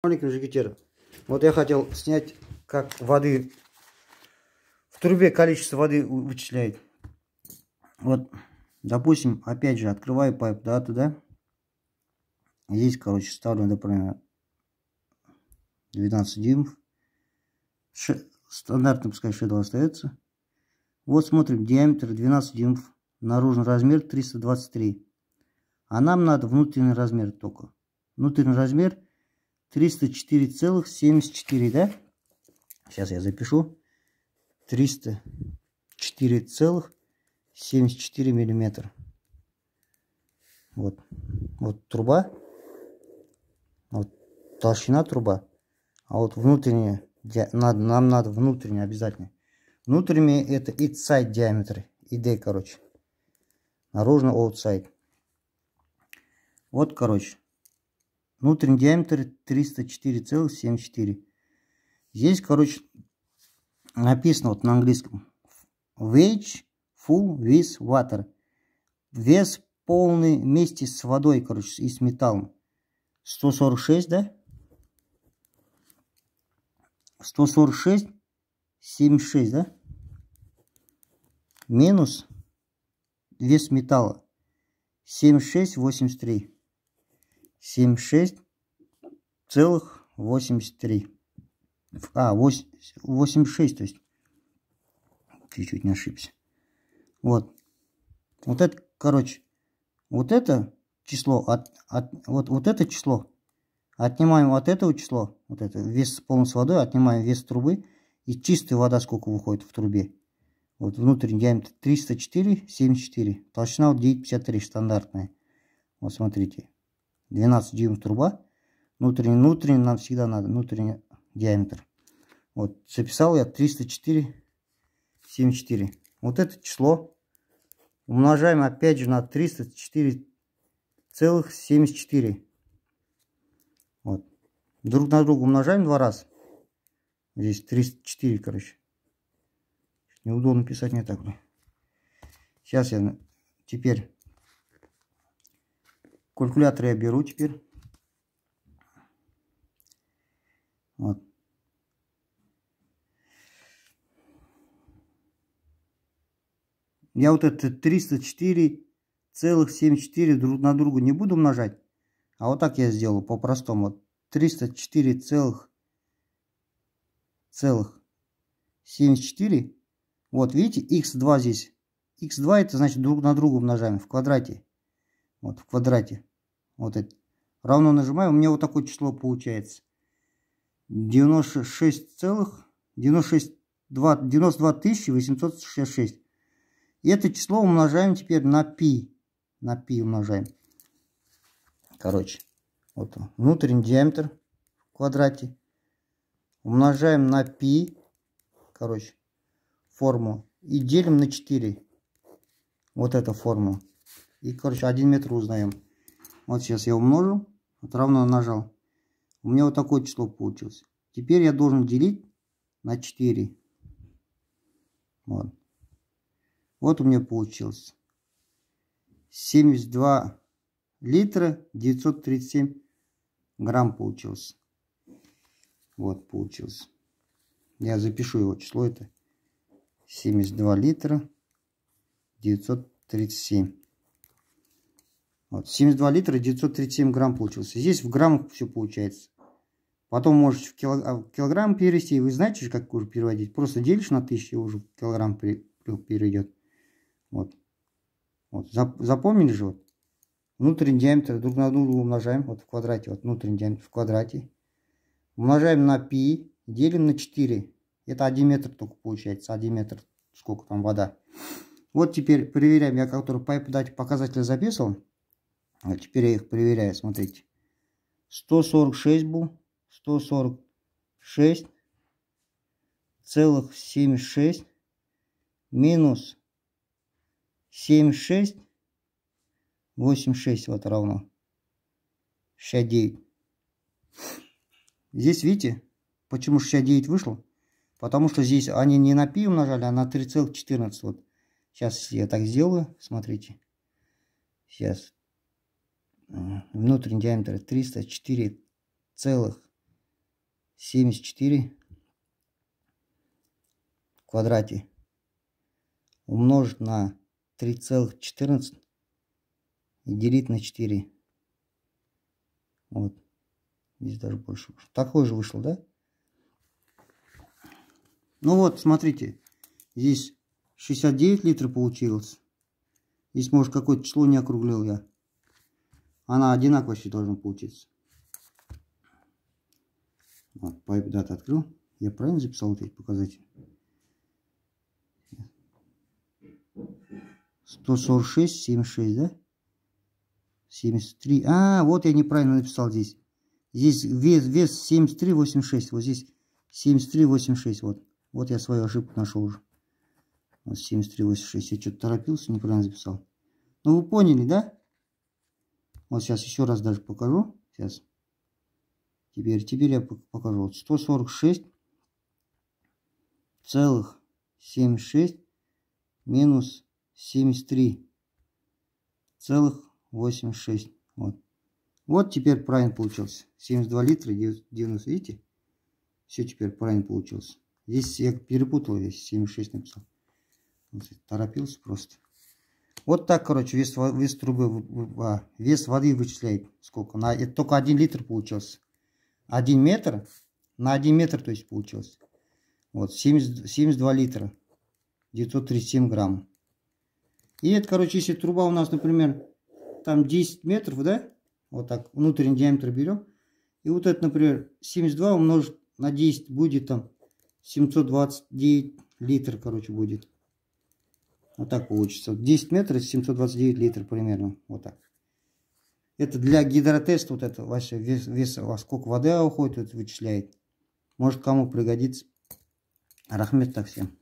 Алейкум, Жигитер. Вот я хотел снять, как воды в трубе количество воды вычисляет. Вот, допустим, опять же, открываю пайп, да, туда. Здесь, короче, ставлю, например, 12 дюймов. Ше стандартно, пускай шедл остается. Вот смотрим, диаметр 12 дюймов. Наружный размер 323. А нам надо внутренний размер только. Внутренний размер 304,74, да? Сейчас я запишу. 304,74 миллиметра. Вот. Вот труба. Вот толщина труба. А вот внутренняя, надо, нам надо внутренне обязательно. Внутренние это inside диаметр. ID, короче. Наружно outside. Вот, короче. Внутренний диаметр 304,74. Здесь, короче, написано вот на английском. Wedge full with water. Вес полный вместе с водой, короче, и с металлом. 146, да? 146, 76, да? Минус вес металла. 76, 83. 76,83. А, 8, 86, то есть чуть-чуть не ошибся. Вот. Вот это, короче, вот это число, от, от, вот, вот это число, отнимаем от этого числа, вот это, вес полный с водой, отнимаем вес трубы, и чистая вода сколько выходит в трубе. Вот внутренний диаметр 304, 74. Толщина вот 9,53 стандартная. Вот смотрите. 12 дюймов труба. Внутренний, внутренний, нам всегда надо внутренний диаметр. Вот, записал я 304, 74. Вот это число умножаем опять же на 304,74. Вот. Друг на друга умножаем два раза. Здесь 304, короче. Неудобно писать не так. Сейчас я теперь Калькулятор я беру теперь. Вот. Я вот это 304,74 друг на друга не буду умножать. А вот так я сделаю по-простому. Вот 304 целых, целых 74. Вот видите, x2 здесь. x2 это значит друг на друга умножаем в квадрате. Вот в квадрате. Вот это. Равно нажимаю, у меня вот такое число получается. 96 целых 96, 2, 92 866. И это число умножаем теперь на π. На π умножаем. Короче, вот он, внутренний диаметр в квадрате. Умножаем на π, короче, форму. И делим на 4. Вот эту форму. И, короче, 1 метр узнаем. Вот сейчас я умножу, вот равно нажал. У меня вот такое число получилось. Теперь я должен делить на 4. Вот. Вот у меня получилось. 72 литра 937 грамм получилось. Вот получилось. Я запишу его число это. 72 литра 937. Вот, 72 литра 937 грамм получился. Здесь в граммах все получается. Потом можете а, в килограмм перевести. И вы знаете, как уже переводить. Просто делишь на 1000 и уже в килограмм перейдет. Вот. вот. Запомнили же? Вот. Внутренний диаметр друг на друга умножаем. Вот в квадрате. Вот внутренний диаметр в квадрате. Умножаем на π. Делим на 4. Это 1 метр только получается. 1 метр. Сколько там вода. Вот теперь проверяем. Я который по показателя записывал. А теперь я их проверяю, смотрите. 146 был, 146, целых 76, минус 76, 86 вот равно 69. Здесь, видите, почему 69 вышло? Потому что здесь они не на пи умножали, а на 3,14. Вот сейчас я так сделаю, смотрите. Сейчас внутренний диаметр 304,74 в квадрате умножить на 3,14 и делить на 4. Вот. Здесь даже больше. Такое же вышло, да? Ну вот, смотрите. Здесь 69 литров получилось. Здесь, может, какое-то число не округлил я она одинаково еще должна получиться. Вот, pipe data открыл. Я правильно записал вот эти показатели? 146, 76, да? 73. А, вот я неправильно написал здесь. Здесь вес, вес 73, 86. Вот здесь 73, 86. Вот. Вот я свою ошибку нашел уже. Вот 73, 86. Я что-то торопился, неправильно записал. Ну, вы поняли, да? Вот сейчас еще раз даже покажу. Сейчас. Теперь, теперь я покажу. Вот 146 целых 76 минус 73 целых 86. Вот. Вот теперь правильно получился. 72 литра 90. Видите? Все теперь правильно получилось. Здесь я перепутал весь 76 написал. Торопился просто. Вот так, короче, вес, вес трубы, а, вес воды вычисляет сколько. На, это только один литр получился. Один метр на один метр, то есть, получилось. Вот, 70, 72 литра. 937 грамм. И это, короче, если труба у нас, например, там 10 метров, да? Вот так, внутренний диаметр берем. И вот это, например, 72 умножить на 10 будет там 729 литр, короче, будет. Вот так получится. 10 метров, 729 литров примерно. Вот так. Это для гидротеста, вот это ваше вес, вес, во сколько вода уходит, это вычисляет. Может кому пригодится. Рахмет так всем.